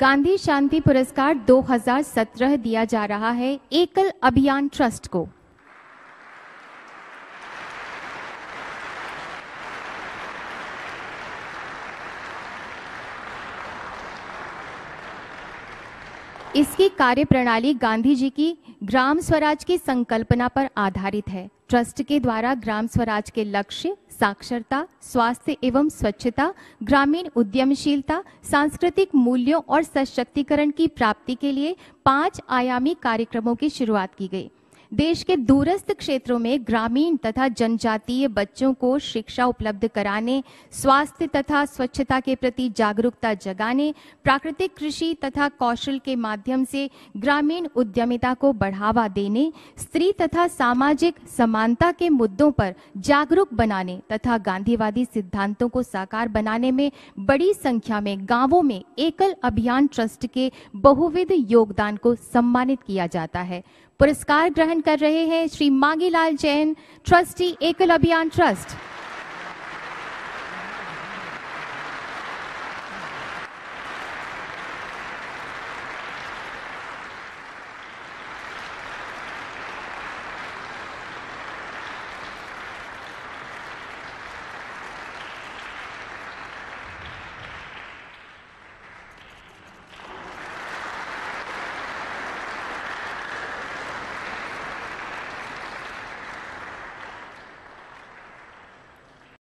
गांधी शांति पुरस्कार 2017 दिया जा रहा है एकल अभियान ट्रस्ट को इसकी कार्यप्रणाली गांधी जी की ग्राम स्वराज की संकल्पना पर आधारित है ट्रस्ट के द्वारा ग्राम स्वराज के लक्ष्य साक्षरता स्वास्थ्य एवं स्वच्छता ग्रामीण उद्यमशीलता सांस्कृतिक मूल्यों और सशक्तिकरण की प्राप्ति के लिए पांच आयामी कार्यक्रमों की शुरुआत की गई देश के दूरस्थ क्षेत्रों में ग्रामीण तथा जनजातीय बच्चों को शिक्षा उपलब्ध कराने स्वास्थ्य तथा स्वच्छता के प्रति जागरूकता जगाने प्राकृतिक कृषि तथा कौशल के माध्यम से ग्रामीण उद्यमिता को बढ़ावा देने स्त्री तथा सामाजिक समानता के मुद्दों पर जागरूक बनाने तथा गांधीवादी सिद्धांतों को साकार बनाने में बड़ी संख्या में गाँवों में एकल अभियान ट्रस्ट के बहुविध योगदान को सम्मानित किया जाता है पुरस्कार ग्रहण कर रहे हैं श्री मांगीलाल जैन ट्रस्टी एकल अभियान ट्रस्ट